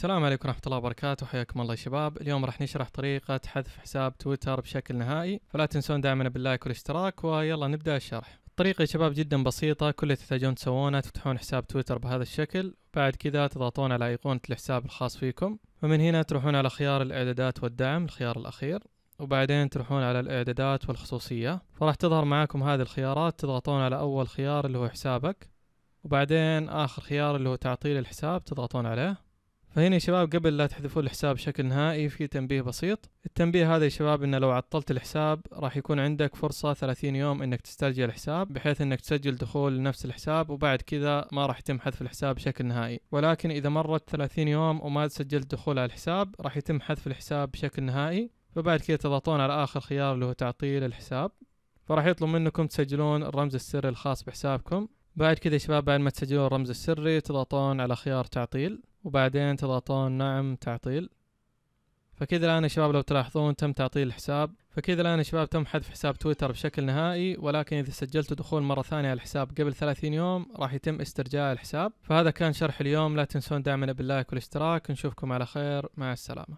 السلام عليكم ورحمة الله وبركاته حياكم الله يا شباب اليوم راح نشرح طريقة حذف حساب تويتر بشكل نهائي فلا تنسون دعمنا باللايك والاشتراك ويلا نبدأ الشرح الطريقة يا شباب جدا بسيطة كل اللي تحتاجون تسوونه تفتحون حساب تويتر بهذا الشكل بعد كذا تضغطون على أيقونة الحساب الخاص فيكم ومن هنا تروحون على خيار الإعدادات والدعم الخيار الأخير وبعدين تروحون على الإعدادات والخصوصية فراح تظهر معاكم هذه الخيارات تضغطون على أول خيار اللي هو حسابك وبعدين آخر خيار اللي هو تعطيل الحساب تضغطون عليه فهنا يا شباب قبل لا تحذفون الحساب بشكل نهائي في تنبيه بسيط التنبيه هذا يا شباب انه لو عطلت الحساب راح يكون عندك فرصة 30 يوم انك تسترجع الحساب بحيث انك تسجل دخول نفس الحساب وبعد كذا ما راح يتم حذف الحساب بشكل نهائي ولكن اذا مرت 30 يوم وما سجلت دخول على الحساب راح يتم حذف الحساب بشكل نهائي فبعد كذا تضغطون على اخر خيار اللي هو تعطيل الحساب فراح يطلب منكم تسجلون الرمز السري الخاص بحسابكم بعد كذا يا شباب بعد ما تسجلون الرمز السري تضغطون على خيار تعطيل وبعدين تضغطون نعم تعطيل فكذا الآن يا شباب لو تلاحظون تم تعطيل الحساب فكذا الآن يا شباب تم حذف حساب تويتر بشكل نهائي ولكن إذا سجلتوا دخول مرة ثانية على الحساب قبل 30 يوم راح يتم استرجاع الحساب فهذا كان شرح اليوم لا تنسون دعمنا باللايك والاشتراك نشوفكم على خير مع السلامة